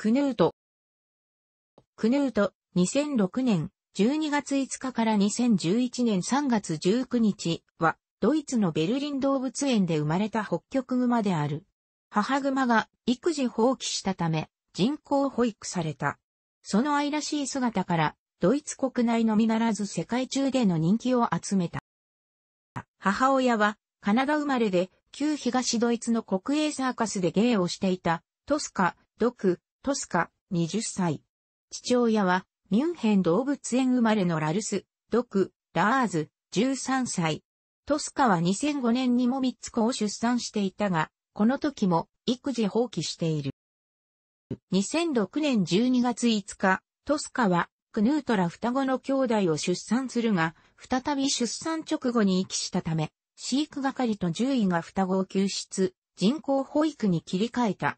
クヌート。クヌート、2006年12月5日から2011年3月19日は、ドイツのベルリン動物園で生まれた北極熊である。母熊が育児放棄したため、人工保育された。その愛らしい姿から、ドイツ国内のみならず世界中での人気を集めた。母親は、カナダ生まれで、旧東ドイツの国営サーカスで芸をしていた、トスカ、ドク、トスカ、20歳。父親は、ミュンヘン動物園生まれのラルス、ドク、ラーズ、13歳。トスカは2005年にも3つ子を出産していたが、この時も育児放棄している。2006年12月5日、トスカはクヌートラ双子の兄弟を出産するが、再び出産直後に遺棄したため、飼育係と獣医が双子を救出、人工保育に切り替えた。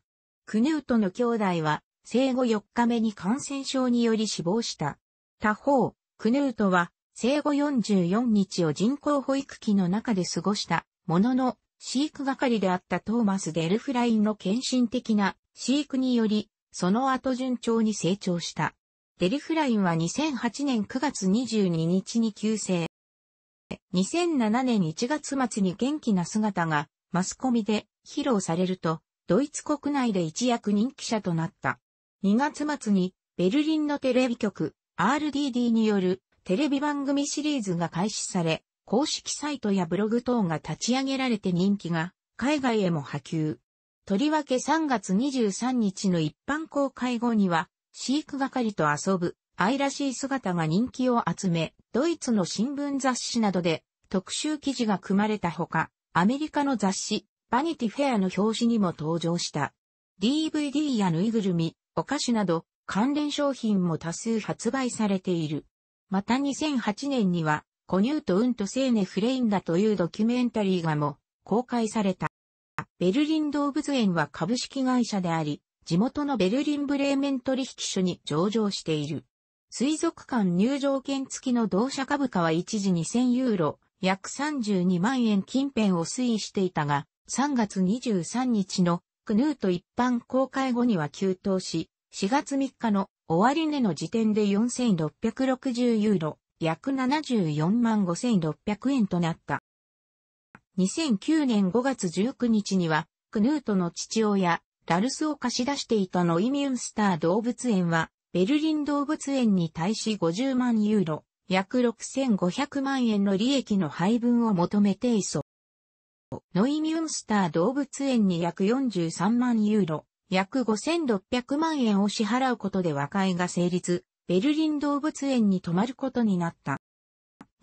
クヌートの兄弟は生後4日目に感染症により死亡した。他方、クヌートは生後44日を人工保育器の中で過ごしたものの、飼育係であったトーマス・デルフラインの献身的な飼育により、その後順調に成長した。デルフラインは2008年9月22日に急性。2007年1月末に元気な姿がマスコミで披露されると、ドイツ国内で一躍人気者となった。2月末に、ベルリンのテレビ局、RDD によるテレビ番組シリーズが開始され、公式サイトやブログ等が立ち上げられて人気が海外へも波及。とりわけ3月23日の一般公開後には、飼育係と遊ぶ愛らしい姿が人気を集め、ドイツの新聞雑誌などで特集記事が組まれたほか、アメリカの雑誌バニティフェアの表紙にも登場した。DVD やぬいぐるみ、お菓子など関連商品も多数発売されている。また2008年には、コニュート・ウント・セーネ・フレインダというドキュメンタリーがも公開された。ベルリン動物園は株式会社であり、地元のベルリンブレーメン取引所に上場している。水族館入場券付きの同社株価は一時2000ユーロ、約32万円近辺を推移していたが、3月23日のクヌート一般公開後には急騰し、4月3日の終値の時点で4660ユーロ、約74万5600円となった。2009年5月19日には、クヌートの父親、ラルスを貸し出していたノイミュンスター動物園は、ベルリン動物園に対し50万ユーロ、約6500万円の利益の配分を求めてい。訴。ノイミュンスター動物園に約43万ユーロ、約5600万円を支払うことで和解が成立、ベルリン動物園に泊まることになった。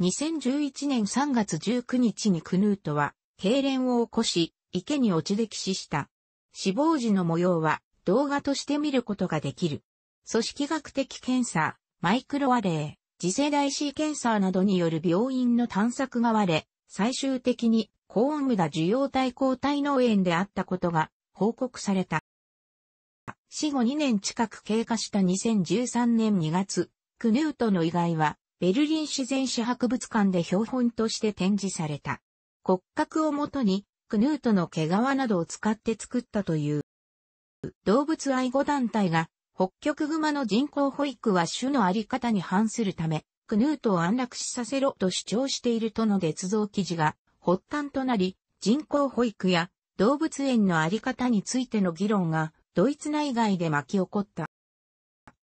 2011年3月19日にクヌートは、痙攣を起こし、池に落ち溺死した。死亡時の模様は動画として見ることができる。組織学的検査、マイクロアレー、次世代 C 検査などによる病院の探索が割れ、最終的に高温無駄受容体抗体農園であったことが報告された。死後2年近く経過した2013年2月、クヌートの遺骸はベルリン自然史博物館で標本として展示された。骨格をもとにクヌートの毛皮などを使って作ったという。動物愛護団体が北極熊の人工保育は種のあり方に反するため、クヌートを安楽死させろと主張しているとの捏造記事が発端となり、人工保育や動物園のあり方についての議論がドイツ内外で巻き起こった。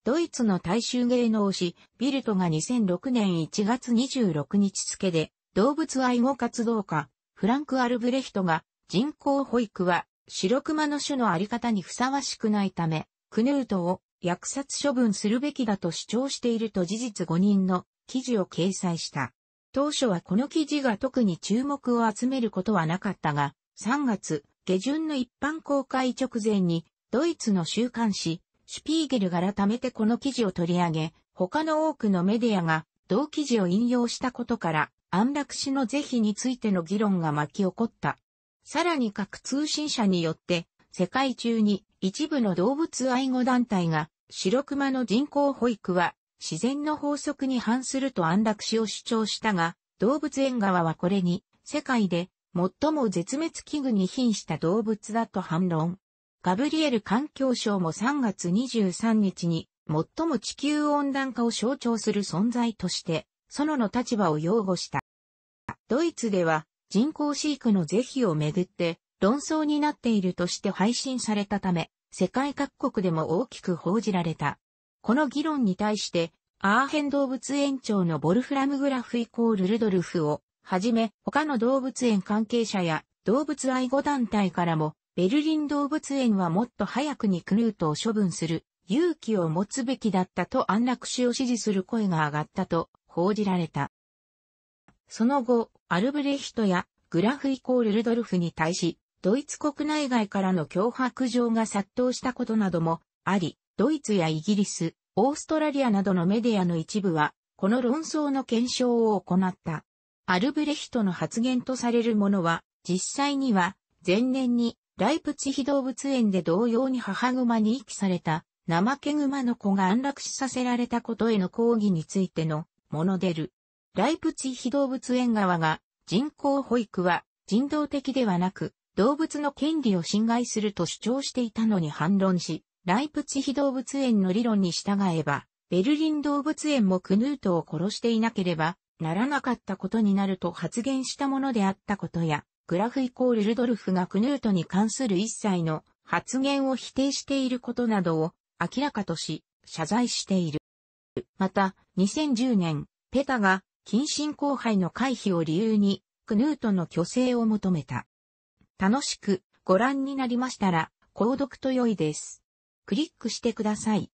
ドイツの大衆芸能誌ビルトが2006年1月26日付で動物愛護活動家フランク・アルブレヒトが人工保育は白熊の種のあり方にふさわしくないためクヌートを虐殺処分するべきだと主張していると事実5人の記事を掲載した。当初はこの記事が特に注目を集めることはなかったが、3月下旬の一般公開直前に、ドイツの週刊誌、シュピーゲルが改めてこの記事を取り上げ、他の多くのメディアが同記事を引用したことから、安楽死の是非についての議論が巻き起こった。さらに各通信社によって、世界中に一部の動物愛護団体が、白熊の人工保育は自然の法則に反すると安楽死を主張したが、動物園側はこれに、世界で最も絶滅危惧に瀕した動物だと反論。ガブリエル環境省も3月23日に、最も地球温暖化を象徴する存在として、園の立場を擁護した。ドイツでは、人工飼育の是非をめぐって、論争になっているとして配信されたため、世界各国でも大きく報じられた。この議論に対して、アーヘン動物園長のボルフラムグラフイコールルドルフを、はじめ、他の動物園関係者や動物愛護団体からも、ベルリン動物園はもっと早くにクヌートを処分する勇気を持つべきだったと安楽死を支持する声が上がったと報じられた。その後、アルブレヒトやグラフイコールルドルフに対し、ドイツ国内外からの脅迫状が殺到したことなどもあり、ドイツやイギリス、オーストラリアなどのメディアの一部は、この論争の検証を行った。アルブレヒトの発言とされるものは、実際には、前年に、ライプツヒ動物園で同様に母熊に遺棄された、怠け熊の子が安楽死させられたことへの抗議についての、もの出る。ライプツヒ動物園側が、人工保育は、人道的ではなく、動物の権利を侵害すると主張していたのに反論し、ライプチヒ動物園の理論に従えば、ベルリン動物園もクヌートを殺していなければならなかったことになると発言したものであったことや、グラフイコールルドルフがクヌートに関する一切の発言を否定していることなどを明らかとし、謝罪している。また、2010年、ペタが、近親交配の回避を理由に、クヌートの虚勢を求めた。楽しくご覧になりましたら、購読と良いです。クリックしてください。